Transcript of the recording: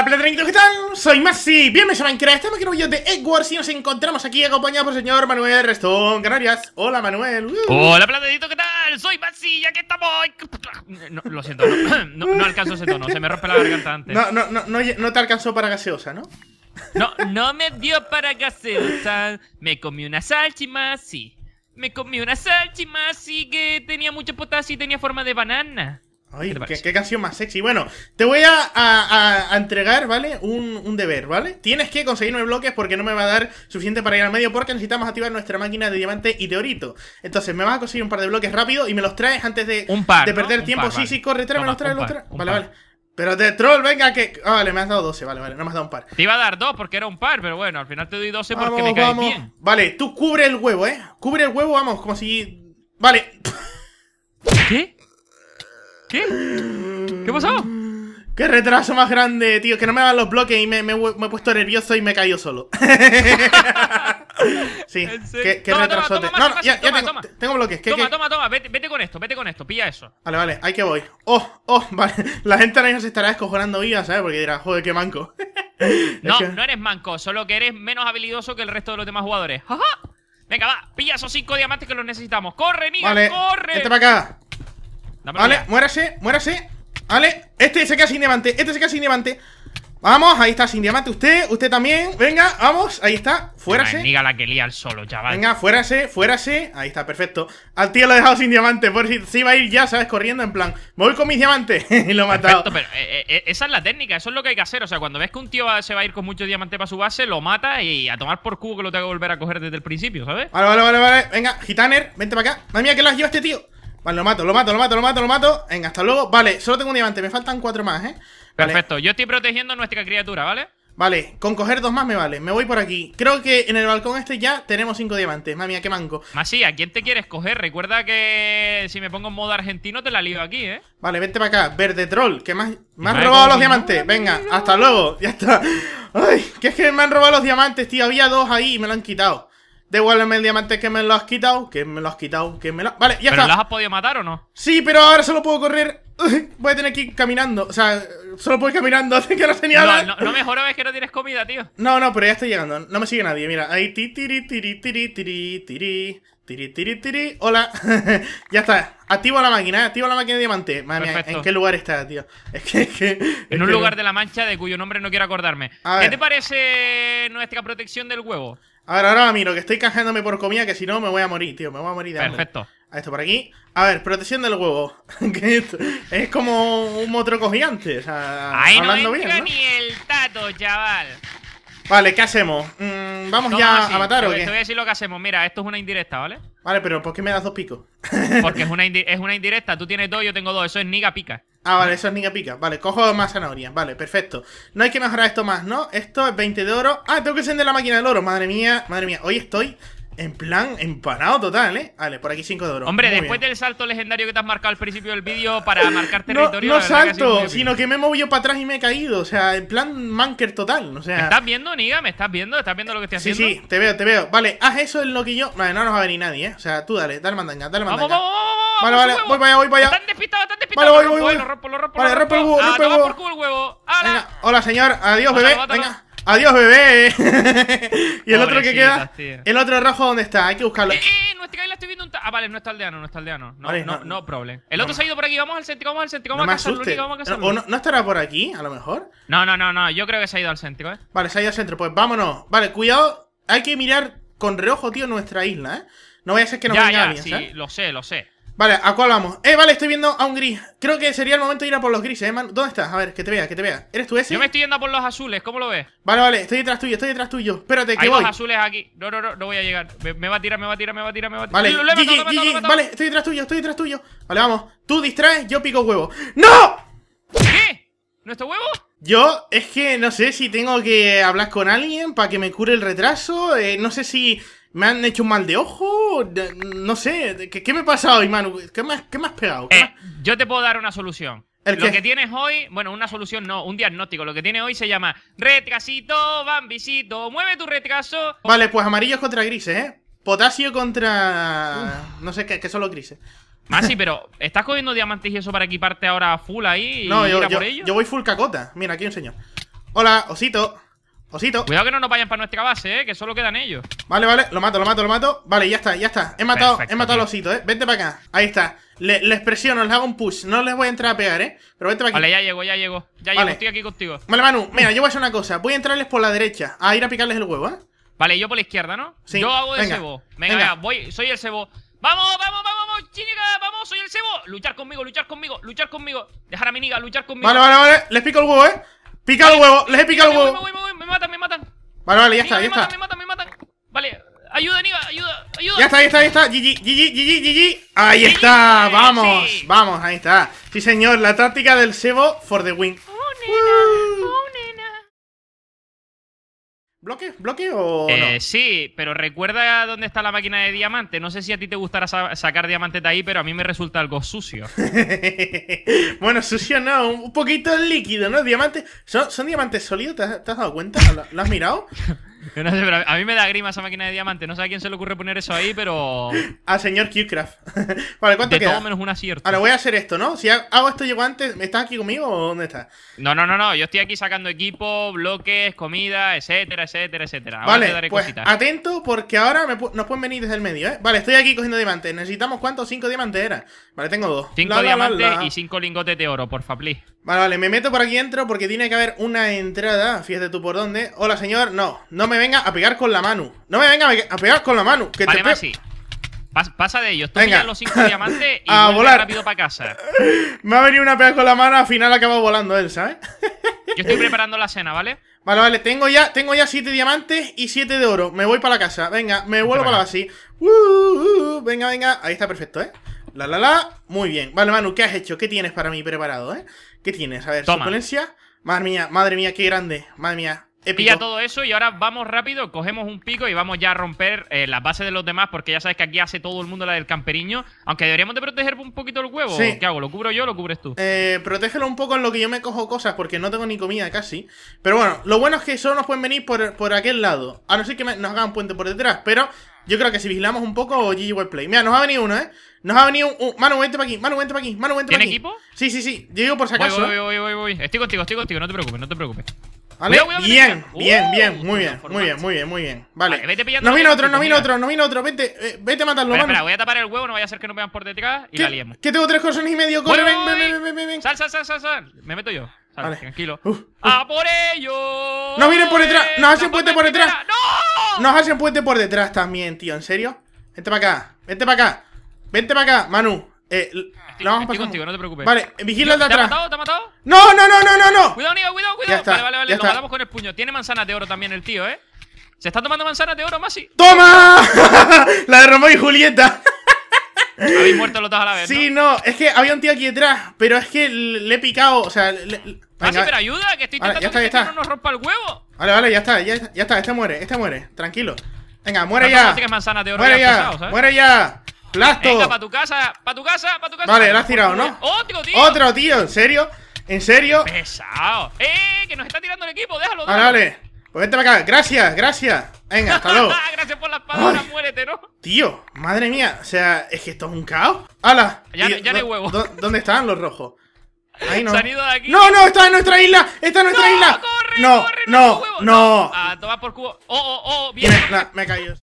Hola Platanitos, ¿qué tal? Soy Masi, bienvenidos a Minecraft, estamos aquí en un de Edwards y nos encontramos aquí acompañados por el señor Manuel Restón Canarias Hola Manuel uh. Hola Platanito, ¿qué tal? Soy Masi, ya que estamos... No, lo siento, no, alcanzo ese tono, se me rompe la garganta antes No, no, no, no, te alcanzó para gaseosa, ¿no? No, no me dio para gaseosa, me comí una salchimasi Me comí una salchimasi que tenía mucho potasio y tenía forma de banana Ay, qué, canción más sexy. Bueno, te voy a, entregar, ¿vale? Un, deber, ¿vale? Tienes que conseguir bloques porque no me va a dar suficiente para ir al medio porque necesitamos activar nuestra máquina de diamante y teorito. Entonces, me vas a conseguir un par de bloques rápido y me los traes antes de, perder tiempo. sí, sí, corre, tráeme los traes, los traes. Vale, vale. Pero de troll, venga, que. Ah, vale, me has dado 12, vale, vale, no me has dado un par. Te iba a dar dos porque era un par, pero bueno, al final te doy 12 porque me caes bien. Vale, tú cubre el huevo, ¿eh? Cubre el huevo, vamos, como si. Vale. ¿Qué? ¿Qué pasó? ¡Qué retraso más grande, tío! Que no me dan los bloques y me, he puesto nervioso y me he caído solo. sí, qué, qué retraso. No, toma, tengo, bloques. toma, toma, toma, vete, con esto, vete con esto, pilla eso. Vale, vale, ahí que voy. Oh, oh, vale. La gente ahora mismo se estará escojonando viva, ¿sabes? Porque dirá, joder, qué manco. no, no eres manco, solo que eres menos habilidoso que el resto de los demás jugadores. ja! Venga, va, pilla esos cinco diamantes que los necesitamos. ¡Corre, mira. Vale, ¡Corre! ¡Vete para acá! Vale, muérase, muérase Vale, este se queda sin diamante, este se queda sin diamante Vamos, ahí está, sin diamante usted, usted también Venga, vamos, ahí está, fuérase la que lía solo, chaval Venga, fuérase, fuérase, ahí está, perfecto Al tío lo he dejado sin diamante, por si, se va a ir ya, ¿sabes? Corriendo en plan, voy con mis diamantes Y lo he matado eh, eh, eh, esa es la técnica, eso es lo que hay que hacer O sea, cuando ves que un tío se va a ir con muchos diamantes para su base Lo mata y a tomar por cubo que lo tengo que volver a coger desde el principio, ¿sabes? Vale, vale, vale, vale, venga, Gitaner, vente para acá Madre mía, que lo has este tío Vale, lo mato, lo mato, lo mato, lo mato, lo mato. Venga, hasta luego. Vale, solo tengo un diamante, me faltan cuatro más, ¿eh? Perfecto, yo estoy protegiendo nuestra criatura, ¿vale? Vale, con coger dos más me vale. Me voy por aquí. Creo que en el balcón este ya tenemos cinco diamantes. Mami, qué manco. así ¿a quién te quieres coger? Recuerda que si me pongo en modo argentino te la lío aquí, ¿eh? Vale, vente para acá. Verde troll, que más... Me han robado los diamantes. Venga, hasta luego. Ya está. Ay, que es que me han robado los diamantes, tío. Había dos ahí y me lo han quitado. Devuélveme el diamante que me lo has quitado. Que me lo has quitado. Que Vale, ya está. ¿Pero las has podido matar o no? Sí, pero ahora solo puedo correr. Voy a tener que ir caminando. O sea, solo puedo ir caminando. Así que no tenía nada. No, mejor es que no tienes comida, tío. No, no, pero ya estoy llegando. No me sigue nadie. Mira, ahí. Tiri, tiri, tiri, tiri, tiri. Tiri, tiri, tiri. Hola. ya está. Activo la máquina, eh, activo la máquina de diamante. Madre ¿en qué lugar está, tío? Es que. Es que en un lugar de la mancha de cuyo nombre no quiero acordarme. ¿Qué te parece nuestra protección del huevo? Ahora, ahora, miro, que estoy canjeándome por comida, que si no me voy a morir, tío. Me voy a morir de hambre. Perfecto. A esto por aquí. A ver, protección del huevo. es como un motro cogiante. O sea, Ahí no entra ni el tato, chaval. Vale, ¿qué hacemos? Mm, ¿Vamos ya a matar o qué? Te voy a decir lo que hacemos. Mira, esto es una indirecta, ¿vale? Vale, pero ¿por qué me das dos picos? Porque es una, es una indirecta. Tú tienes dos, yo tengo dos. Eso es niga pica. Ah, vale, eso es niña Pica. Vale, cojo más zanahorias. Vale, perfecto. No hay que mejorar esto más, ¿no? Esto es 20 de oro. Ah, tengo que encender la máquina del oro. Madre mía, madre mía. Hoy estoy en plan empanado total, ¿eh? Vale, por aquí 5 de oro. Hombre, después del salto legendario que te has marcado al principio del vídeo para marcar territorio. No, no salto, sino que me he movido para atrás y me he caído. O sea, en plan manker total. O sea. ¿Me estás viendo, Niga? ¿Me estás viendo? ¿Estás viendo lo que estoy haciendo? Sí, sí, te veo, te veo. Vale, haz eso en lo que yo. Vale, no nos va a venir nadie, ¿eh? O sea, tú dale, dale mandaña, dale mandanga. vamos. Vale, vale, voy para allá, voy para allá. Están despistados, están despistados. Vale, voy, voy, voy. Lo rompo, lo rompo. Vale, rompo el huevo, rompo el huevo. Ah, por culo el huevo. Venga, hola, señor. Adiós, bebé. Venga. Adiós, bebé. y el otro que queda. El otro rojo, ¿dónde está? Hay que buscarlo. Eh, eh, nuestra isla estoy viendo un. Ah, vale, no está aldeano, no está aldeano. No, no, no, problem. El otro se ha ido por aquí. Vamos al céntrico, vamos al céntrico. Vamos a cazarlo, vamos a no, estará por aquí, a lo mejor? No, no, no, no. Yo creo que se ha ido al centro, eh. Vale, se ha ido al centro. Pues vámonos. Vale, cuidado. Hay que mirar con reojo, tío, nuestra isla, eh. No vaya a ser que nos ya, venga ya, bien, Sí, lo sé, lo sé. Vale, ¿a cuál vamos? Eh, vale, estoy viendo a un gris Creo que sería el momento de ir a por los grises, eh, man? ¿Dónde estás? A ver, que te vea, que te vea ¿Eres tú ese? Yo me estoy yendo a por los azules, ¿cómo lo ves? Vale, vale, estoy detrás tuyo, estoy detrás tuyo Espérate, que Hay voy los azules aquí No, no, no, no voy a llegar me, va a tirar, me va a tirar, me va a tirar, me va a tirar Vale, vale, estoy detrás tuyo, estoy detrás tuyo Vale, vamos Tú distraes, yo pico huevo ¡No! ¿Qué? ¿Nuestro huevo? Yo es que no sé si tengo que hablar con alguien para que me cure el retraso eh, No sé si ¿Me han hecho un mal de ojo? no sé, ¿qué, me ha pasado hoy, Manu? ¿Qué me, qué has pegado? Eh, yo te puedo dar una solución. Lo que tienes hoy, bueno, una solución no, un diagnóstico. Lo que tienes hoy se llama retrasito, bambisito, mueve tu retraso. Vale, pues amarillos contra grises, ¿eh? Potasio contra... No sé qué, que son los grises. Ah, sí, pero ¿estás cogiendo diamantes y eso para equiparte ahora full ahí? no, yo, ir por yo voy full cacota. Mira, aquí señor. Hola, osito. Osito. Cuidado que no nos vayan para nuestra base, eh, que solo quedan ellos. Vale, vale, lo mato, lo mato, lo mato. Vale, ya está, ya está. He matado, he matado al osito, eh. Vente para acá. Ahí está. les presiono, les hago un push. No les voy a entrar a pegar, eh. Pero vente para aquí. Vale, ya llego, ya llego. Ya llego, estoy aquí contigo. Vale, Manu, mira, yo voy a hacer una cosa. Voy a entrarles por la derecha, a ir a picarles el huevo, eh. Vale, yo por la izquierda, ¿no? Sí. Yo hago de cebo. Venga, voy, soy el cebo. ¡Vamos, vamos, vamos, vamos, ¡Vamos, soy el cebo! Luchar conmigo, luchar conmigo, luchar conmigo. Dejar a mi niga, luchar conmigo. Vale, vale, vale. Les pico el huevo, eh. Pica el huevo, les he picado el huevo Vale, vale, ya está, ya está. Me me Vale, ayuda, Aníbal, ayuda, ayuda. Ya está, ya está, ya está. GG, GG, GG, GG. Ahí está, vamos, vamos, ahí está. Sí, señor, la táctica del Sebo for the win. Oh, ¿Bloque? ¿Bloque o.? Eh, sí, pero recuerda dónde está la máquina de diamante. No sé si a ti te gustará sacar diamantes de ahí, pero a mí me resulta algo sucio. bueno, sucio no, un poquito líquido, ¿no? Diamantes. ¿Son, son diamantes sólidos? ¿Te ¿Te has, dado cuenta? ¿Lo, has mirado? a mí me da grima esa máquina de diamantes No sé a quién se le ocurre poner eso ahí, pero. Al señor Qcraft. vale, ¿cuánto de queda? todo menos un acierto. Ahora voy a hacer esto, ¿no? Si hago esto llego antes, ¿me ¿estás aquí conmigo o dónde estás? No, no, no, no. Yo estoy aquí sacando equipo, bloques, comida, etcétera, etcétera, etcétera. vale, pues, Atento porque ahora nos pueden venir desde el medio, ¿eh? Vale, estoy aquí cogiendo diamantes. Necesitamos cuántos? Cinco diamantes era. Vale, tengo dos. Cinco diamantes y cinco lingotes de oro, por favor. Vale, vale, me meto por aquí dentro porque tiene que haber una entrada. Fíjate tú por dónde. Hola, señor. No, no me venga a pegar con la mano. No me venga a pegar con la mano. Que vale, te pasa de ellos. Tú venga. los cinco diamantes y a volar rápido para casa. me ha venido una pega con la mano, al final acaba volando él, ¿sabes? Yo estoy preparando la cena, ¿vale? Vale, vale, tengo ya, tengo ya siete diamantes y siete de oro. Me voy para la casa. Venga, me vuelvo para la base. venga, venga. Ahí está perfecto, ¿eh? La, la, la. Muy bien. Vale, Manu, ¿qué has hecho? ¿Qué tienes para mí preparado, eh? ¿Qué tienes? A ver, su Madre mía, madre mía, qué grande. Madre mía. Pilla todo eso y ahora vamos rápido, cogemos un pico y vamos ya a romper eh, las bases de los demás porque ya sabes que aquí hace todo el mundo la del camperiño. Aunque deberíamos de proteger un poquito el huevo. ¿Qué hago? ¿Lo cubro yo o lo cubres tú? Eh, protégelo un poco en lo que yo me cojo cosas porque no tengo ni comida casi. Pero bueno, lo bueno es que solo nos pueden venir por, aquel lado. A no ser que nos hagan puente por detrás, pero yo creo que si vigilamos un poco, GG Worldplay. Play. Mira, nos ha venido uno, ¿eh? Nos ha venido un... mano Manu, vente para aquí, Manu, vente para aquí, para ¿Tiene equipo? Sí, sí, sí. Yo por si acaso. Voy, ¿eh? voy, voy, voy, voy. Estoy contigo, estoy contigo. No te preocupes, no te preocupes. ¿Vale? bien, bien, uh, bien, muy bien, muy bien, muy bien, muy bien. Vale. no viene otro, no viene otro, no viene otro, vete, eh, vete a matarlo, Manu mano. voy a tapar el huevo, no vaya a ser que no vean por detrás y la liemos. Que tengo tres corazones y medio, corre, ven, ven, ven, ven, Sal, sal, sal, sal, Me meto yo. Sal, tranquilo. ¡A por ello! ¡No vienen por detrás! ¡Nos hacen puente por detrás! ¡No! Nos hacen puente por detrás también, tío, ¿en serio? Vente para acá, vente para acá, vente para acá, Manu. Eh, ah. estoy, vamos estoy contigo, no te preocupes. Vale, vigila el de atrás. ¿Te ha matado? ha matado? No, no, no, no, no, Cuidado, Nico, cuidado, cuidado. vale, vale, vale. Lo está. con el puño. Tiene manzanas de oro también el tío, ¿eh? Se está tomando manzanas de oro, Masi. ¡Toma! la de Romeo y Julieta. Habéis muerto los dos a la vez. Sí, no, es que había un tío aquí detrás, pero es que le he picado. O sea, le, pero ayuda, que estoy intentando que este no nos rompa el huevo. Vale, vale, ya está, ya, ya está, este muere, este muere, tranquilo. Venga, muere ya. manzanas de oro muere ya, muere ya. ¡Plasto! Venga, para tu casa, para tu casa, para tu casa. Vale, lo has tirado, ¿no? ¡Otro, tío! ¡Otro, tío! ¿En serio? ¿En serio? ¡Pesado! ¡Eh! ¡Que nos está tirando el equipo! ¡Déjalo, Vale, vale. Pues vete para acá. Gracias, gracias. Venga, hasta luego. gracias por la ahora muérete, ¿no? Tío, madre mía. O sea, es que esto es un caos. ¡Hala! Ya, ya no hay huevo. ¿Dónde están los rojos? Ahí no. De aquí. No, no, está en nuestra isla. Está en nuestra isla. no, no, no, no. Ah, no. toma por cubo. Oh, oh, oh, bien. me, me he